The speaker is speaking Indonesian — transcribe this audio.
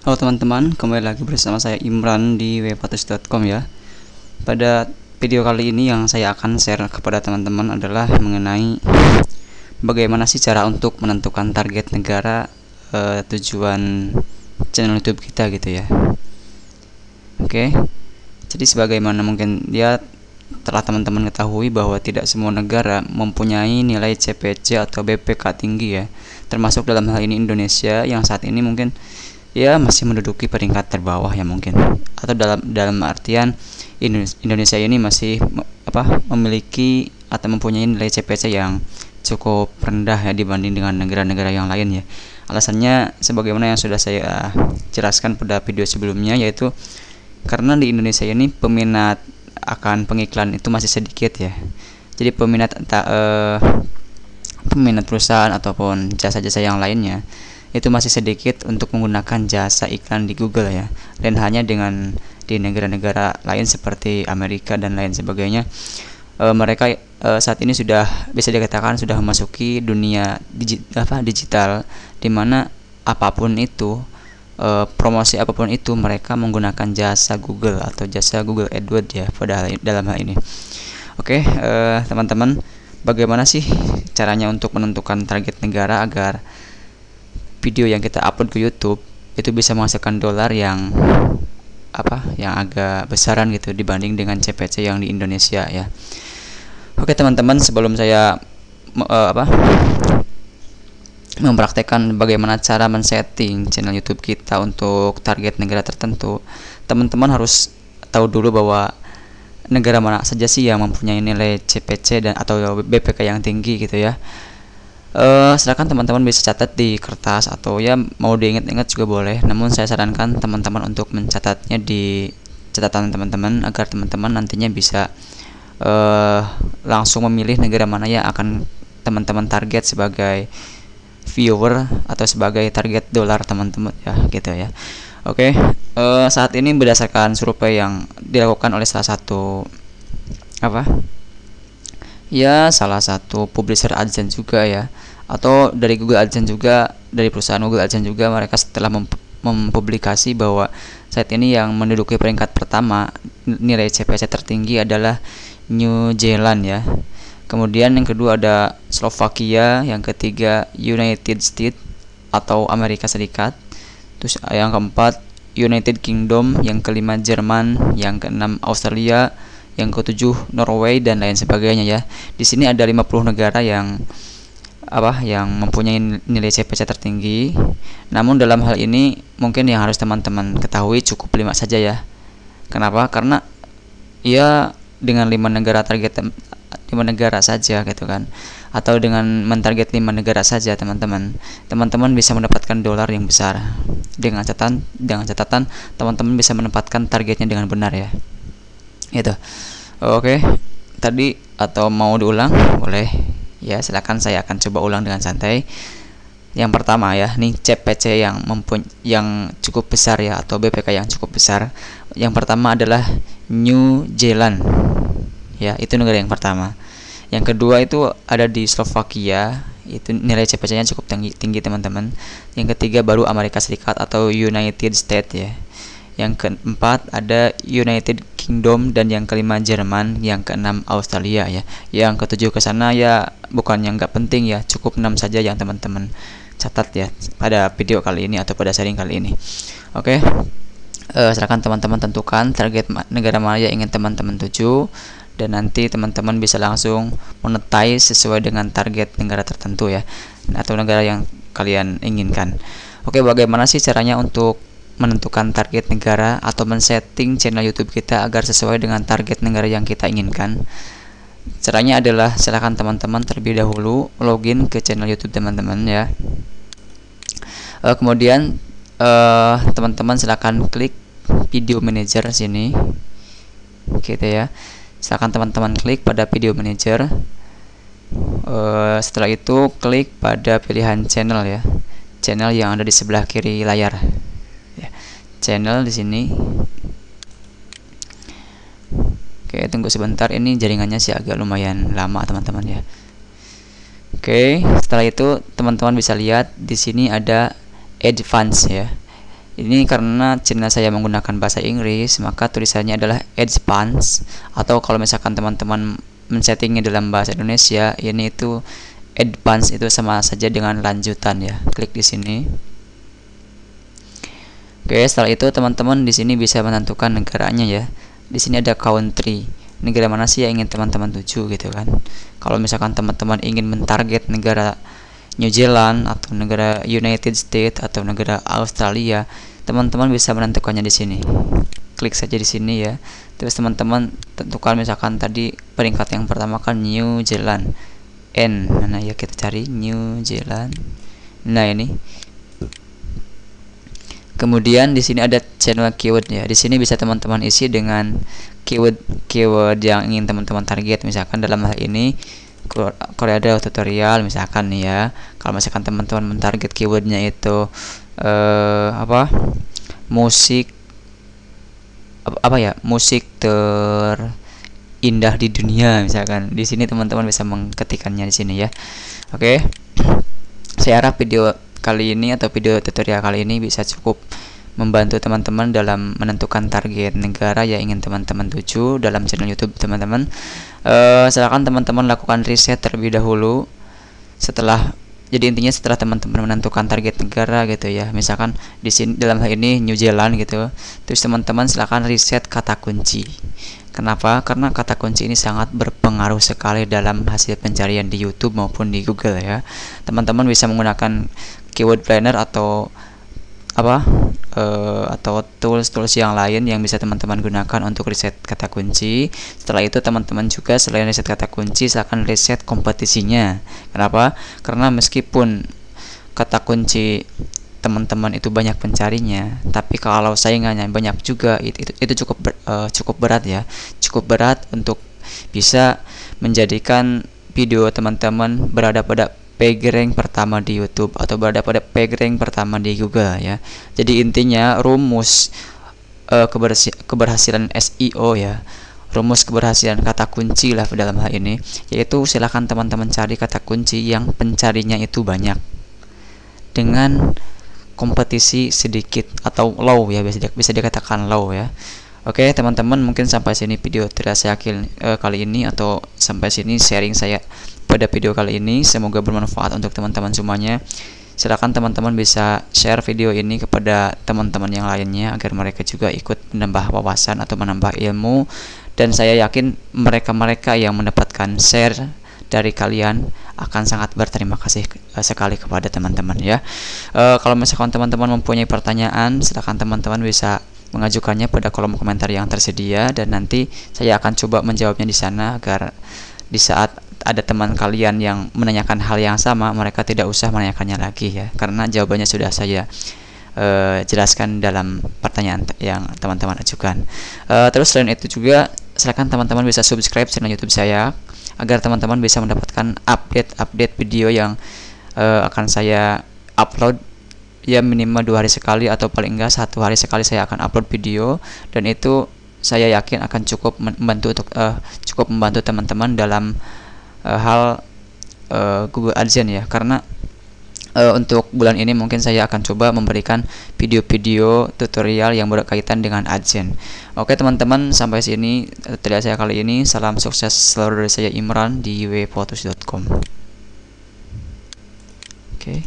Halo teman-teman, kembali lagi bersama saya Imran di webatus.com ya. Pada video kali ini yang saya akan share kepada teman-teman adalah mengenai bagaimana sih cara untuk menentukan target negara eh, tujuan channel YouTube kita gitu ya. Oke. Jadi sebagaimana mungkin dia ya telah teman-teman ketahui bahwa tidak semua negara mempunyai nilai CPC atau BPK tinggi ya. Termasuk dalam hal ini Indonesia yang saat ini mungkin ya masih menduduki peringkat terbawah ya mungkin atau dalam dalam artian Indonesia ini masih apa memiliki atau mempunyai nilai CPC yang cukup rendah ya dibanding dengan negara-negara yang lain ya alasannya sebagaimana yang sudah saya jelaskan pada video sebelumnya yaitu karena di Indonesia ini peminat akan pengiklan itu masih sedikit ya jadi peminat tak eh, peminat perusahaan ataupun jasa-jasa yang lainnya itu masih sedikit untuk menggunakan jasa iklan di Google ya dan hanya dengan di negara-negara lain seperti Amerika dan lain sebagainya e, mereka e, saat ini sudah bisa dikatakan sudah memasuki dunia digi, apa digital di mana apapun itu e, promosi apapun itu mereka menggunakan jasa Google atau jasa Google AdWords ya pada dalam hal ini oke teman-teman bagaimana sih caranya untuk menentukan target negara agar video yang kita upload ke YouTube itu bisa menghasilkan dolar yang apa yang agak besaran gitu dibanding dengan CPC yang di Indonesia ya Oke teman-teman sebelum saya uh, apa mempraktekkan bagaimana cara men-setting channel YouTube kita untuk target negara tertentu teman-teman harus tahu dulu bahwa negara mana saja sih yang mempunyai nilai CPC dan atau BPK yang tinggi gitu ya Uh, eh, silahkan teman-teman bisa catat di kertas atau ya mau diingat-ingat juga boleh namun saya sarankan teman-teman untuk mencatatnya di catatan teman-teman agar teman-teman nantinya bisa uh, langsung memilih negara mana yang akan teman-teman target sebagai viewer atau sebagai target dolar teman-teman ya gitu ya oke okay. uh, eh, saat ini berdasarkan survei yang dilakukan oleh salah satu apa ya salah satu publisher AdSense juga ya atau dari Google AdSense juga dari perusahaan Google AdSense juga mereka setelah mem mempublikasi bahwa site ini yang menduduki peringkat pertama nilai CPC tertinggi adalah New Zealand ya kemudian yang kedua ada Slovakia yang ketiga United States atau Amerika Serikat terus yang keempat United Kingdom yang kelima Jerman yang keenam Australia yang ketujuh Norway dan lain sebagainya ya. Di sini ada 50 negara yang apa yang mempunyai nilai CPC tertinggi. Namun dalam hal ini mungkin yang harus teman-teman ketahui cukup lima saja ya. Kenapa? Karena ya dengan 5 negara target 5 negara saja gitu kan. Atau dengan mentarget 5 negara saja teman-teman. Teman-teman bisa mendapatkan dolar yang besar. Dengan catatan dengan catatan teman-teman bisa menempatkan targetnya dengan benar ya gitu oke tadi atau mau diulang boleh ya silakan saya akan coba ulang dengan santai yang pertama ya nih CPC yang mempun yang cukup besar ya atau BPK yang cukup besar yang pertama adalah New Zealand ya itu negara yang pertama yang kedua itu ada di Slovakia itu nilai CPC-nya cukup tinggi tinggi teman-teman yang ketiga baru Amerika Serikat atau United States ya yang keempat ada United Kingdom dan yang kelima Jerman, yang keenam Australia ya. Yang ketujuh ke sana ya bukan yang nggak penting ya, cukup enam saja yang teman-teman catat ya pada video kali ini atau pada sharing kali ini. Oke. Okay. Uh, eh, silakan teman-teman tentukan target negara mana yang ingin teman-teman tuju dan nanti teman-teman bisa langsung monetize sesuai dengan target negara tertentu ya atau negara yang kalian inginkan. Oke, okay, bagaimana sih caranya untuk menentukan target negara atau men-setting channel YouTube kita agar sesuai dengan target negara yang kita inginkan. Caranya adalah silakan teman-teman terlebih dahulu login ke channel YouTube teman-teman ya. E, kemudian eh, teman-teman silakan klik video manager sini, gitu ya. silakan teman-teman klik pada video manager. E, setelah itu klik pada pilihan channel ya, channel yang ada di sebelah kiri layar channel di sini Oke, tunggu sebentar. Ini jaringannya sih agak lumayan lama, teman-teman ya. Oke, setelah itu teman-teman bisa lihat di sini ada advance ya. Ini karena channel saya menggunakan bahasa Inggris, maka tulisannya adalah advance atau kalau misalkan teman-teman men-settingnya dalam bahasa Indonesia, ini itu advance itu sama saja dengan lanjutan ya. Klik di sini. Oke, setelah itu teman-teman di sini bisa menentukan negaranya ya. Di sini ada country. Negara mana sih yang ingin teman-teman tuju gitu kan. Kalau misalkan teman-teman ingin mentarget negara New Zealand atau negara United States atau negara Australia, teman-teman bisa menentukannya di sini. Klik saja di sini ya. Terus teman-teman tentukan misalkan tadi peringkat yang pertama kan New Zealand. N. Nah, ya kita cari New Zealand. Nah, ini Kemudian di sini ada channel keyword ya. Di sini bisa teman-teman isi dengan keyword keyword yang ingin teman-teman target misalkan dalam hal ini Korea ada tutorial misalkan nih ya. Kalau misalkan teman-teman mentarget keywordnya itu eh, apa? musik apa ya? musik ter indah di dunia misalkan. Di sini teman-teman bisa mengketikannya di sini ya. Oke. Okay. Saya harap video kali ini atau video tutorial kali ini bisa cukup membantu teman-teman dalam menentukan target negara yang ingin teman-teman tuju dalam channel YouTube teman-teman. Uh, silakan teman-teman lakukan riset terlebih dahulu setelah jadi intinya setelah teman-teman menentukan target negara gitu ya misalkan di sini dalam hal ini New Zealand gitu terus teman-teman silakan riset kata kunci kenapa karena kata kunci ini sangat berpengaruh sekali dalam hasil pencarian di YouTube maupun di Google ya teman-teman bisa menggunakan keyword planner atau apa uh, atau tools-tools yang lain yang bisa teman-teman gunakan untuk riset kata kunci. Setelah itu teman-teman juga selain riset kata kunci silahkan riset kompetisinya. Kenapa? Karena meskipun kata kunci teman-teman itu banyak pencarinya, tapi kalau saingannya banyak juga itu itu, itu cukup ber, uh, cukup berat ya. Cukup berat untuk bisa menjadikan video teman-teman berada pada page rank pertama di YouTube atau berada pada page rank pertama di Google ya. Jadi intinya rumus uh, keberhasilan SEO ya rumus keberhasilan kata kunci lah dalam hal ini yaitu silakan teman-teman cari kata kunci yang pencarinya itu banyak dengan kompetisi sedikit atau low ya bisa bisa dikatakan low ya oke teman-teman mungkin sampai sini video tidak saya uh, kali ini atau sampai sini sharing saya pada video kali ini. Semoga bermanfaat untuk teman-teman semuanya. Silakan teman-teman bisa share video ini kepada teman-teman yang lainnya agar mereka juga ikut menambah wawasan atau menambah ilmu dan saya yakin mereka-mereka yang mendapatkan share dari kalian akan sangat berterima kasih eh, sekali kepada teman-teman ya. E, kalau misalkan teman-teman mempunyai pertanyaan, silakan teman-teman bisa mengajukannya pada kolom komentar yang tersedia dan nanti saya akan coba menjawabnya di sana agar di saat ada teman kalian yang menanyakan hal yang sama, mereka tidak usah menanyakannya lagi ya, karena jawabannya sudah saya uh, jelaskan dalam pertanyaan yang teman-teman ajukan. Uh, terus selain itu juga silakan teman-teman bisa subscribe channel YouTube saya agar teman-teman bisa mendapatkan update-update video yang uh, akan saya upload ya minimal dua hari sekali atau paling enggak satu hari sekali saya akan upload video dan itu saya yakin akan cukup membantu untuk uh, cukup membantu teman-teman dalam uh, hal uh, Google AdSense ya karena uh, untuk bulan ini mungkin saya akan coba memberikan video-video tutorial yang berkaitan dengan AdSense. Oke teman-teman, sampai sini tutorial saya kali ini. Salam sukses selalu dari saya Imran di www.fotos.com. Oke. Okay.